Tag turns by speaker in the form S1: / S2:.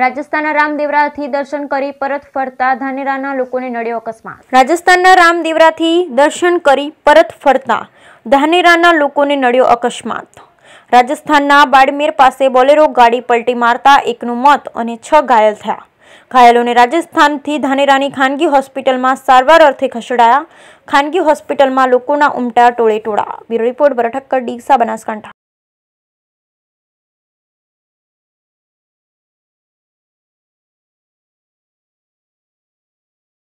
S1: રાજસ્થાનના રામદેવરાથી દર્શન કરી પરત ફરતા ધાનેરાના લોકોને નડ્યો અકસ્માત
S2: રાજસ્થાનના રામદેવરાથી દર્શન કરી પરત ફરતા ધાનેરાના લોકોને નડ્યો અકસ્માત રાજસ્થાનના બાડમેર પાસે બોલેરો ગાડી પલટી મારતા એકનું મત અને છ ઘાયલ થયા ઘાયલોને રાજસ્થાનથી ધાનેરાની ખાનગી હોસ્પિટલમાં સારવાર અર્થે ખસેડાયા ખાનગી હોસ્પિટલમાં લોકોના ઉમટા ટોળે ટોળા બ્યુરો રિપોર્ટ બરઠક્કર ડીસા
S3: બનાસકાંઠા